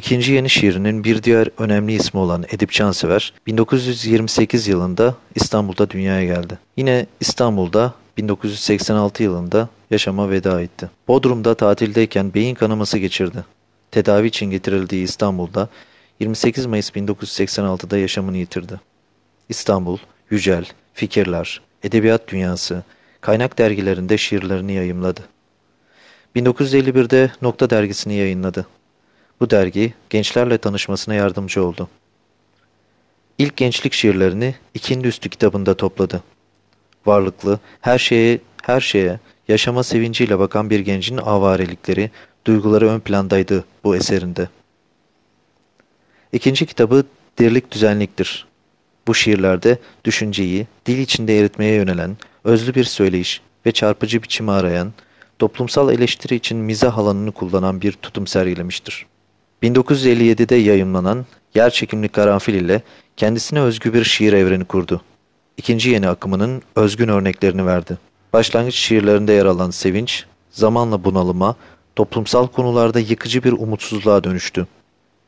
İkinci yeni şiirinin bir diğer önemli ismi olan Edip Cansever, 1928 yılında İstanbul'da dünyaya geldi. Yine İstanbul'da 1986 yılında yaşama veda etti. Bodrum'da tatildeyken beyin kanaması geçirdi. Tedavi için getirildiği İstanbul'da 28 Mayıs 1986'da yaşamını yitirdi. İstanbul, Yücel, Fikirler, Edebiyat Dünyası, kaynak dergilerinde şiirlerini yayımladı. 1951'de Nokta dergisini yayınladı. Bu dergi gençlerle tanışmasına yardımcı oldu. İlk gençlik şiirlerini ikinci üstü kitabında topladı. Varlıklı, her şeye, her şeye yaşama sevinciyle bakan bir gencin avarelikleri, duyguları ön plandaydı bu eserinde. İkinci kitabı Dirlik Düzenliktir. Bu şiirlerde düşünceyi dil içinde eritmeye yönelen, özlü bir söyleyiş ve çarpıcı biçimi arayan, toplumsal eleştiri için mizah alanını kullanan bir tutum sergilemiştir. 1957'de yayınlanan Yerçekimli Karanfil ile kendisine özgü bir şiir evreni kurdu. İkinci yeni akımının özgün örneklerini verdi. Başlangıç şiirlerinde yer alan sevinç, zamanla bunalıma, toplumsal konularda yıkıcı bir umutsuzluğa dönüştü.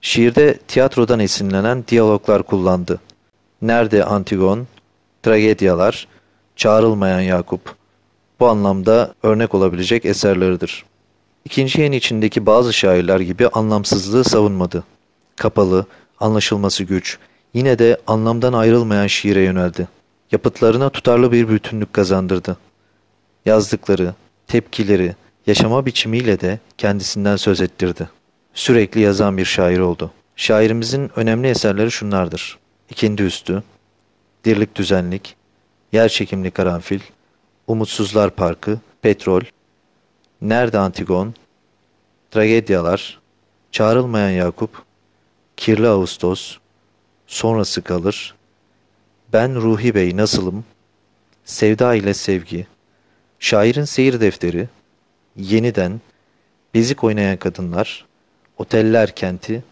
Şiirde tiyatrodan esinlenen diyaloglar kullandı. Nerede Antigon, tragedyalar, çağrılmayan Yakup. Bu anlamda örnek olabilecek eserleridir. İkinci yeni içindeki bazı şairler gibi anlamsızlığı savunmadı. Kapalı, anlaşılması güç, yine de anlamdan ayrılmayan şiire yöneldi. Yapıtlarına tutarlı bir bütünlük kazandırdı. Yazdıkları, tepkileri, yaşama biçimiyle de kendisinden söz ettirdi. Sürekli yazan bir şair oldu. Şairimizin önemli eserleri şunlardır. İkindi Üstü, Dirlik Düzenlik, Yerçekimli Karanfil, Umutsuzlar Parkı, Petrol, Nerede Antigon? Tragedyalar, Çağrılmayan Yakup, Kirli Ağustos, Sonrası kalır, Ben Ruhi Bey Nasılım, Sevda ile Sevgi, Şairin Seyir Defteri, Yeniden, Bezik Oynayan Kadınlar, Oteller Kenti,